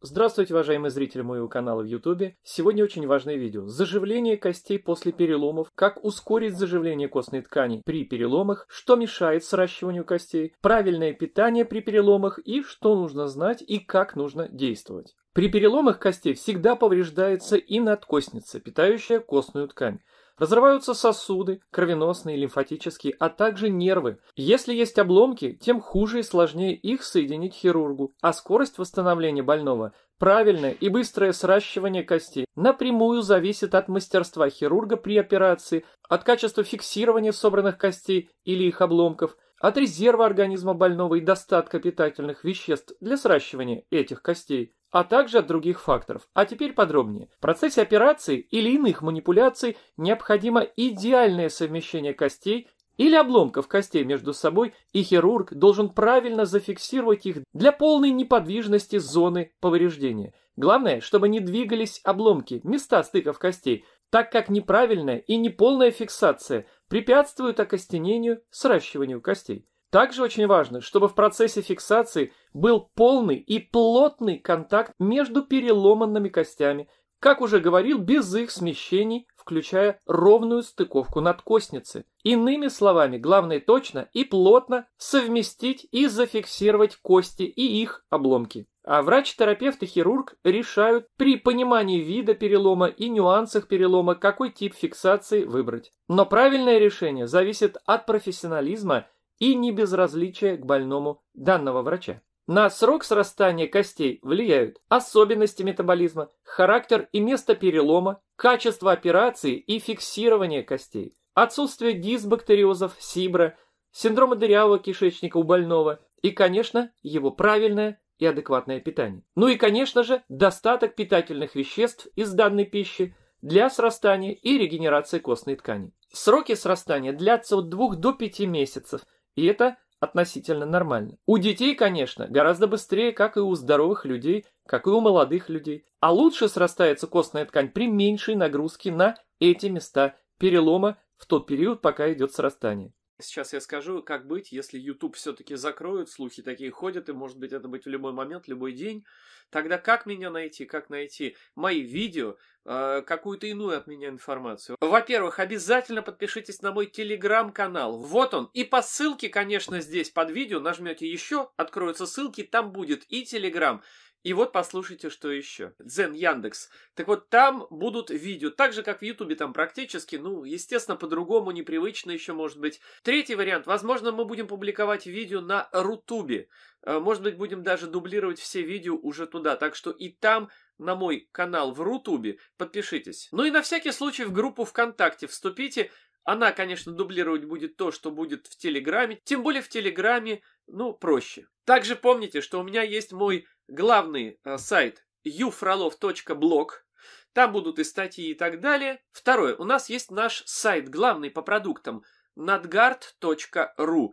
Здравствуйте, уважаемые зрители моего канала в YouTube. Сегодня очень важное видео. Заживление костей после переломов, как ускорить заживление костной ткани при переломах, что мешает сращиванию костей, правильное питание при переломах и что нужно знать и как нужно действовать. При переломах костей всегда повреждается и надкостница, питающая костную ткань. Разрываются сосуды, кровеносные, лимфатические, а также нервы. Если есть обломки, тем хуже и сложнее их соединить хирургу, а скорость восстановления больного Правильное и быстрое сращивание костей напрямую зависит от мастерства хирурга при операции, от качества фиксирования собранных костей или их обломков, от резерва организма больного и достатка питательных веществ для сращивания этих костей а также от других факторов. А теперь подробнее. В процессе операции или иных манипуляций необходимо идеальное совмещение костей или обломков костей между собой, и хирург должен правильно зафиксировать их для полной неподвижности зоны повреждения. Главное, чтобы не двигались обломки, места стыков костей, так как неправильная и неполная фиксация препятствуют окостенению, сращиванию костей. Также очень важно, чтобы в процессе фиксации был полный и плотный контакт между переломанными костями, как уже говорил, без их смещений, включая ровную стыковку надкостницы. Иными словами, главное точно и плотно совместить и зафиксировать кости и их обломки. А врач-терапевт и хирург решают при понимании вида перелома и нюансах перелома, какой тип фиксации выбрать. Но правильное решение зависит от профессионализма и небезразличие к больному данного врача. На срок срастания костей влияют особенности метаболизма, характер и место перелома, качество операции и фиксирование костей, отсутствие дисбактериозов, сибра, синдрома дырявого кишечника у больного и, конечно, его правильное и адекватное питание. Ну и, конечно же, достаток питательных веществ из данной пищи для срастания и регенерации костной ткани. Сроки срастания длятся от 2 до 5 месяцев – и это относительно нормально. У детей, конечно, гораздо быстрее, как и у здоровых людей, как и у молодых людей. А лучше срастается костная ткань при меньшей нагрузке на эти места перелома в тот период, пока идет срастание. Сейчас я скажу, как быть, если YouTube все-таки закроют, слухи такие ходят, и может быть это быть в любой момент, любой день. Тогда как меня найти, как найти мои видео, а, какую-то иную от меня информацию. Во-первых, обязательно подпишитесь на мой телеграм-канал. Вот он. И по ссылке, конечно, здесь под видео нажмете еще, откроются ссылки, там будет и телеграм, и вот послушайте, что еще. Дзен Яндекс. Так вот, там будут видео, так же, как в Ютубе, там практически, ну, естественно, по-другому, непривычно еще, может быть. Третий вариант. Возможно, мы будем публиковать видео на Рутубе. Э, может быть, будем даже дублировать все видео уже туда. Так что и там на мой канал в Рутубе подпишитесь. Ну и на всякий случай в группу ВКонтакте вступите. Она, конечно, дублировать будет то, что будет в Телеграме. Тем более в Телеграме, ну, проще. Также помните, что у меня есть мой главный э, сайт youfralov.blog, там будут и статьи и так далее. Второе, у нас есть наш сайт, главный по продуктам, nadgard.ru.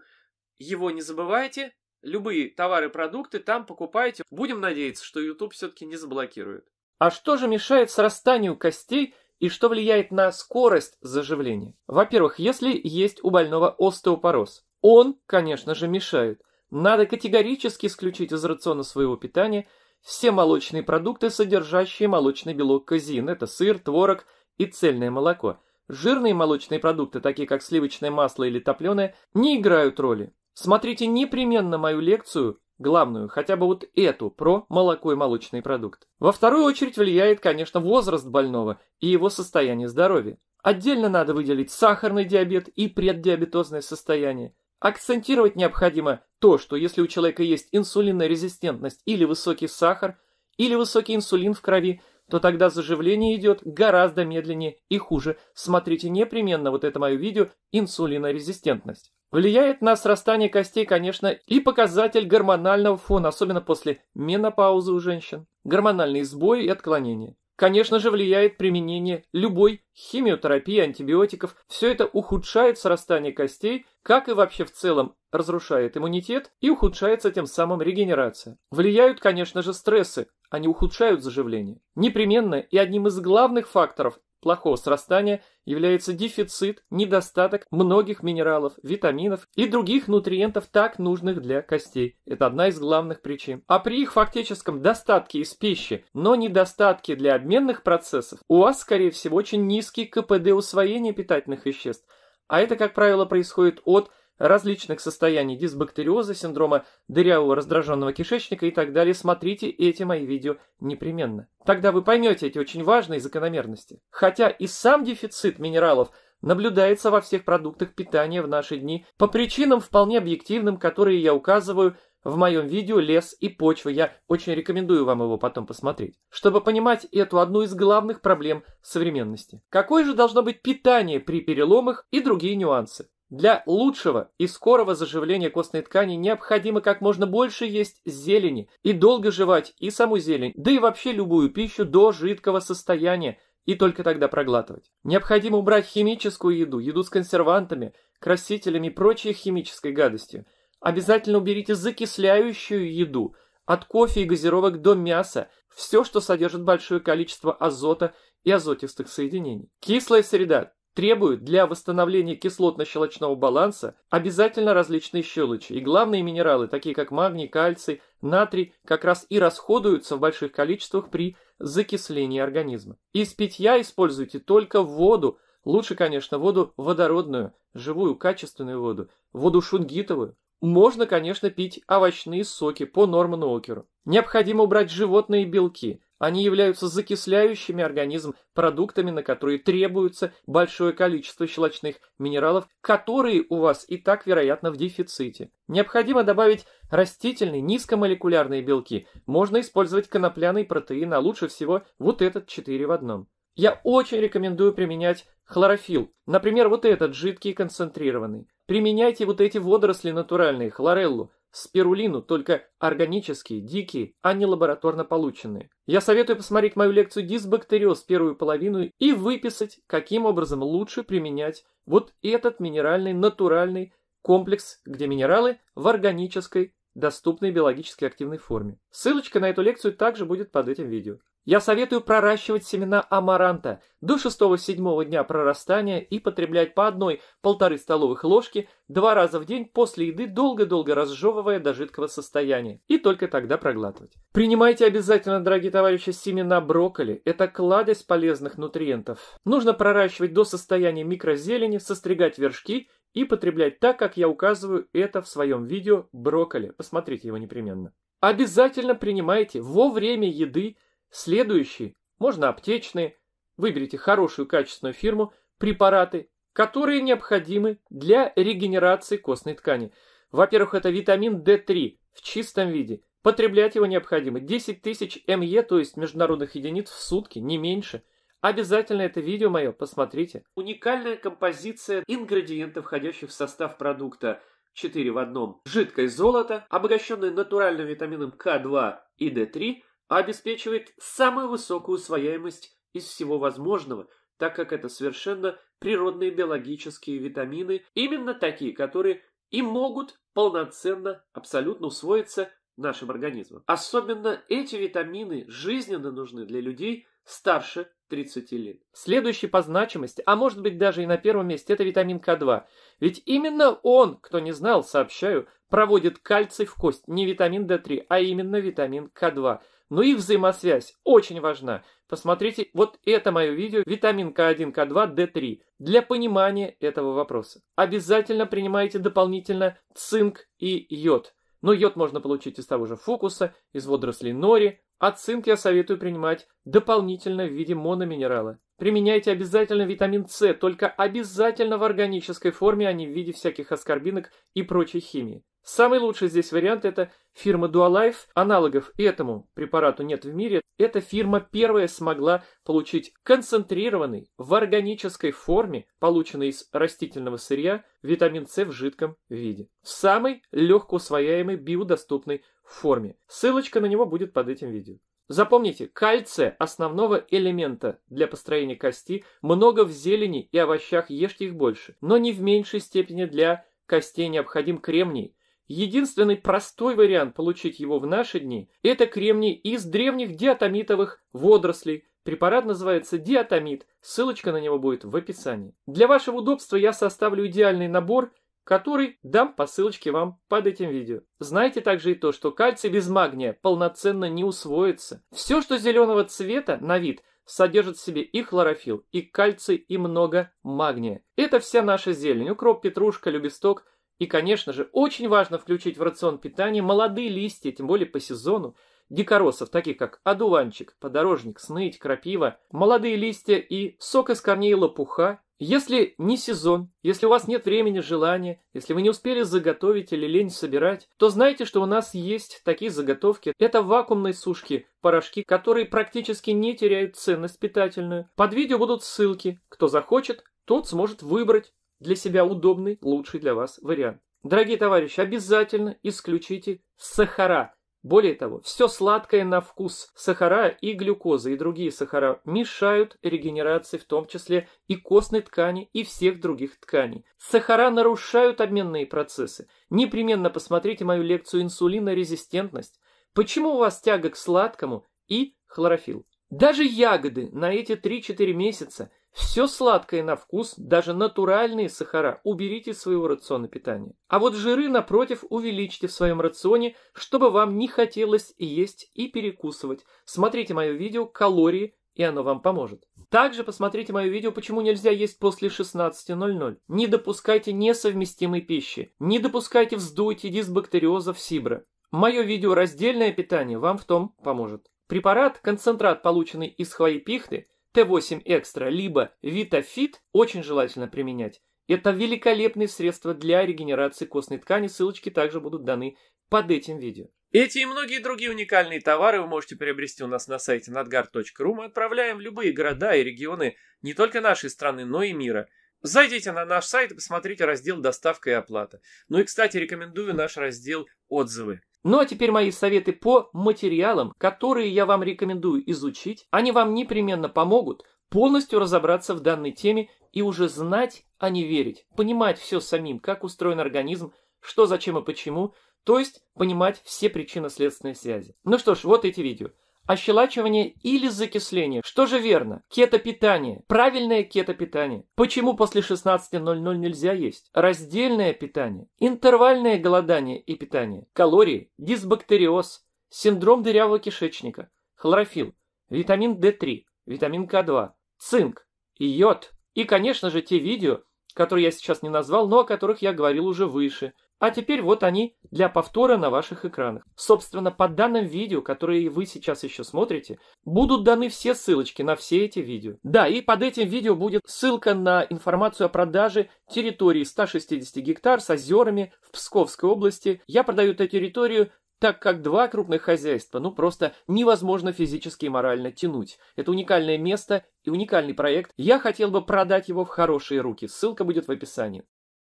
Его не забывайте, любые товары, продукты там покупайте. Будем надеяться, что YouTube все-таки не заблокирует. А что же мешает срастанию костей и что влияет на скорость заживления? Во-первых, если есть у больного остеопороз, он, конечно же, мешает – надо категорически исключить из рациона своего питания все молочные продукты, содержащие молочный белок казин. Это сыр, творог и цельное молоко. Жирные молочные продукты, такие как сливочное масло или топленое, не играют роли. Смотрите непременно мою лекцию, главную, хотя бы вот эту, про молоко и молочные продукты. Во вторую очередь влияет, конечно, возраст больного и его состояние здоровья. Отдельно надо выделить сахарный диабет и преддиабетозное состояние. Акцентировать необходимо то, что если у человека есть инсулинная резистентность или высокий сахар, или высокий инсулин в крови, то тогда заживление идет гораздо медленнее и хуже. Смотрите непременно вот это мое видео «Инсулинорезистентность». Влияет на срастание костей, конечно, и показатель гормонального фона, особенно после менопаузы у женщин, гормональные сбои и отклонения. Конечно же, влияет применение любой химиотерапии, антибиотиков. Все это ухудшает срастание костей, как и вообще в целом разрушает иммунитет и ухудшается тем самым регенерация. Влияют, конечно же, стрессы, они ухудшают заживление. Непременно и одним из главных факторов плохого срастания является дефицит, недостаток многих минералов, витаминов и других нутриентов, так нужных для костей. Это одна из главных причин. А при их фактическом достатке из пищи, но недостатке для обменных процессов, у вас, скорее всего, очень низкий КПД усвоения питательных веществ. А это, как правило, происходит от различных состояний дисбактериоза, синдрома дырявого раздраженного кишечника и так далее, смотрите эти мои видео непременно. Тогда вы поймете эти очень важные закономерности. Хотя и сам дефицит минералов наблюдается во всех продуктах питания в наши дни по причинам вполне объективным, которые я указываю в моем видео «Лес и почва». Я очень рекомендую вам его потом посмотреть, чтобы понимать эту одну из главных проблем современности. Какое же должно быть питание при переломах и другие нюансы? Для лучшего и скорого заживления костной ткани необходимо как можно больше есть зелени и долго жевать и саму зелень, да и вообще любую пищу до жидкого состояния и только тогда проглатывать. Необходимо убрать химическую еду, еду с консервантами, красителями и прочей химической гадостью. Обязательно уберите закисляющую еду, от кофе и газировок до мяса, все, что содержит большое количество азота и азотистых соединений. Кислая среда требуют для восстановления кислотно-щелочного баланса обязательно различные щелочи, и главные минералы, такие как магний, кальций, натрий, как раз и расходуются в больших количествах при закислении организма. Из питья используйте только воду, лучше, конечно, воду водородную, живую, качественную воду, воду шунгитовую. Можно, конечно, пить овощные соки по Норману Океру. Необходимо убрать животные белки – они являются закисляющими организм продуктами, на которые требуется большое количество щелочных минералов, которые у вас и так, вероятно, в дефиците. Необходимо добавить растительные низкомолекулярные белки. Можно использовать конопляный протеин, а лучше всего вот этот 4 в одном. Я очень рекомендую применять хлорофилл. Например, вот этот жидкий концентрированный. Применяйте вот эти водоросли натуральные, хлореллу, спирулину, только органические, дикие, а не лабораторно полученные. Я советую посмотреть мою лекцию «Дисбактериоз» первую половину и выписать, каким образом лучше применять вот этот минеральный натуральный комплекс, где минералы в органической, доступной биологически активной форме. Ссылочка на эту лекцию также будет под этим видео. Я советую проращивать семена амаранта до 6-7 дня прорастания и потреблять по одной полторы столовых ложки два раза в день после еды, долго-долго разжевывая до жидкого состояния, и только тогда проглатывать. Принимайте обязательно, дорогие товарищи, семена брокколи. Это кладезь полезных нутриентов. Нужно проращивать до состояния микрозелени, состригать вершки и потреблять так, как я указываю это в своем видео брокколи. Посмотрите его непременно. Обязательно принимайте во время еды Следующие можно аптечные. Выберите хорошую качественную фирму, препараты, которые необходимы для регенерации костной ткани. Во-первых, это витамин D3 в чистом виде. Потреблять его необходимо 10 тысяч МЕ, то есть международных единиц в сутки, не меньше. Обязательно это видео мое посмотрите. Уникальная композиция ингредиентов, входящих в состав продукта. 4 в одном. Жидкое золото, обогащенное натуральным витамином К2 и D3, обеспечивает самую высокую усвояемость из всего возможного, так как это совершенно природные биологические витамины, именно такие, которые и могут полноценно, абсолютно усвоиться нашим организмом. Особенно эти витамины жизненно нужны для людей старше 30 лет. Следующий по значимости, а может быть даже и на первом месте, это витамин К2. Ведь именно он, кто не знал, сообщаю, проводит кальций в кость. Не витамин D3, а именно витамин К2 но ну их взаимосвязь очень важна. Посмотрите вот это мое видео «Витамин К1, К2, Д3» для понимания этого вопроса. Обязательно принимайте дополнительно цинк и йод. Но йод можно получить из того же фокуса, из водорослей нори, а цинк я советую принимать дополнительно в виде мономинерала. Применяйте обязательно витамин С, только обязательно в органической форме, а не в виде всяких аскорбинок и прочей химии. Самый лучший здесь вариант – это фирма Dualife. Аналогов этому препарату нет в мире. Эта фирма первая смогла получить концентрированный в органической форме, полученный из растительного сырья, витамин С в жидком виде. В самой легко усвояемой биодоступной форме. Ссылочка на него будет под этим видео. Запомните, кальция – основного элемента для построения кости. Много в зелени и овощах, ешьте их больше. Но не в меньшей степени для костей необходим кремний, Единственный простой вариант получить его в наши дни – это кремний из древних диатомитовых водорослей. Препарат называется диатомит, ссылочка на него будет в описании. Для вашего удобства я составлю идеальный набор, который дам по ссылочке вам под этим видео. Знайте также и то, что кальций без магния полноценно не усвоится. Все, что зеленого цвета на вид – содержит в себе и хлорофилл, и кальций, и много магния. Это вся наша зелень, укроп, петрушка, любисток. И, конечно же, очень важно включить в рацион питания молодые листья, тем более по сезону, дикоросов, таких как одуванчик, подорожник, сныть, крапива, молодые листья и сок из корней лопуха. Если не сезон, если у вас нет времени, желания, если вы не успели заготовить или лень собирать, то знайте, что у нас есть такие заготовки. Это вакуумные сушки, порошки, которые практически не теряют ценность питательную. Под видео будут ссылки. Кто захочет, тот сможет выбрать для себя удобный, лучший для вас вариант. Дорогие товарищи, обязательно исключите сахара. Более того, все сладкое на вкус сахара и глюкоза и другие сахара мешают регенерации в том числе и костной ткани и всех других тканей. Сахара нарушают обменные процессы. Непременно посмотрите мою лекцию «Инсулинорезистентность». Почему у вас тяга к сладкому и хлорофилл? Даже ягоды на эти 3-4 месяца – все сладкое на вкус, даже натуральные сахара, уберите из своего рациона питания. А вот жиры, напротив, увеличьте в своем рационе, чтобы вам не хотелось есть и перекусывать. Смотрите мое видео «Калории», и оно вам поможет. Также посмотрите мое видео «Почему нельзя есть после 16.00». Не допускайте несовместимой пищи. Не допускайте вздутий, дисбактериозов, фибра. Мое видео «Раздельное питание» вам в том поможет. Препарат, концентрат, полученный из хвои пихты – Т8 Экстра, либо Витафит очень желательно применять. Это великолепные средства для регенерации костной ткани, ссылочки также будут даны под этим видео. Эти и многие другие уникальные товары вы можете приобрести у нас на сайте надгар.ру. Мы отправляем в любые города и регионы не только нашей страны, но и мира. Зайдите на наш сайт и посмотрите раздел «Доставка и оплата». Ну и, кстати, рекомендую наш раздел «Отзывы». Ну а теперь мои советы по материалам, которые я вам рекомендую изучить. Они вам непременно помогут полностью разобраться в данной теме и уже знать, а не верить, понимать все самим, как устроен организм, что, зачем и почему, то есть понимать все причинно-следственные связи. Ну что ж, вот эти видео ощелачивание или закисление. Что же верно? Кетопитание. Правильное кетопитание. Почему после 16.00 нельзя есть? Раздельное питание. Интервальное голодание и питание. Калории. Дисбактериоз. Синдром дырявого кишечника. Хлорофилл. Витамин D3. Витамин К2. Цинк. йод. И, конечно же, те видео, которые я сейчас не назвал, но о которых я говорил уже выше – а теперь вот они для повтора на ваших экранах. Собственно, по данным видео, которые вы сейчас еще смотрите, будут даны все ссылочки на все эти видео. Да, и под этим видео будет ссылка на информацию о продаже территории 160 гектар с озерами в Псковской области. Я продаю эту территорию так как два крупных хозяйства, ну просто невозможно физически и морально тянуть. Это уникальное место и уникальный проект. Я хотел бы продать его в хорошие руки. Ссылка будет в описании.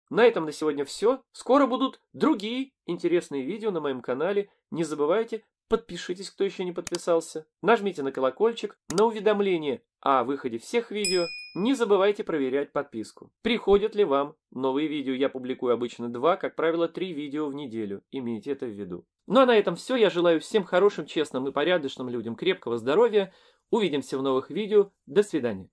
На этом на сегодня все. Скоро будут другие интересные видео на моем канале. Не забывайте, подпишитесь, кто еще не подписался. Нажмите на колокольчик, на уведомление о выходе всех видео. Не забывайте проверять подписку. Приходят ли вам новые видео? Я публикую обычно два, как правило, три видео в неделю. Имейте это в виду. Ну а на этом все. Я желаю всем хорошим, честным и порядочным людям крепкого здоровья. Увидимся в новых видео. До свидания.